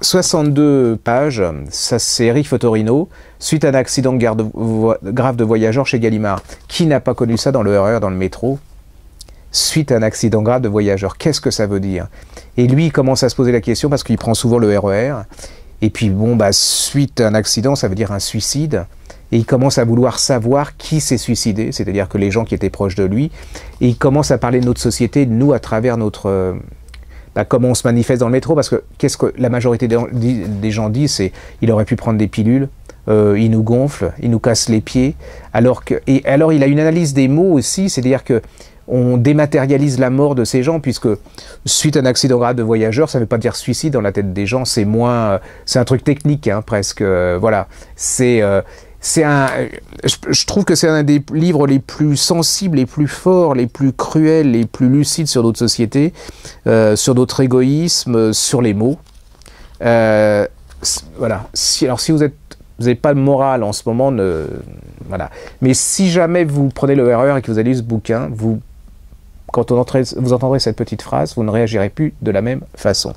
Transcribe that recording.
62 pages, Sa série Fotorino, suite à un accident grave de voyageur chez Gallimard. Qui n'a pas connu ça dans le RER, e dans le métro Suite à un accident grave de voyageur. qu'est-ce que ça veut dire Et lui, il commence à se poser la question parce qu'il prend souvent le RER. E et puis bon, bah, suite à un accident, ça veut dire un suicide. Et il commence à vouloir savoir qui s'est suicidé, c'est-à-dire que les gens qui étaient proches de lui. Et il commence à parler de notre société, nous, à travers notre... Euh, bah, comment on se manifeste dans le métro, parce que qu'est-ce que la majorité des gens disent, c'est il aurait pu prendre des pilules, euh, il nous gonfle, il nous casse les pieds, alors que et alors il a une analyse des mots aussi, c'est-à-dire que on dématérialise la mort de ces gens, puisque suite à un accident grave de voyageur, ça ne veut pas dire suicide dans la tête des gens, c'est moins, euh, c'est un truc technique hein, presque, euh, voilà. C'est, euh, c'est un, je, trouve que c'est un des livres les plus sensibles, les plus forts, les plus cruels, les plus lucides sur d'autres sociétés, sur d'autres égoïsmes, sur les mots. voilà. Si, alors si vous êtes vous n'avez pas de morale en ce moment, ne... voilà. Mais si jamais vous prenez le e et que vous allez lire ce bouquin, vous quand vous entendrez cette petite phrase, vous ne réagirez plus de la même façon.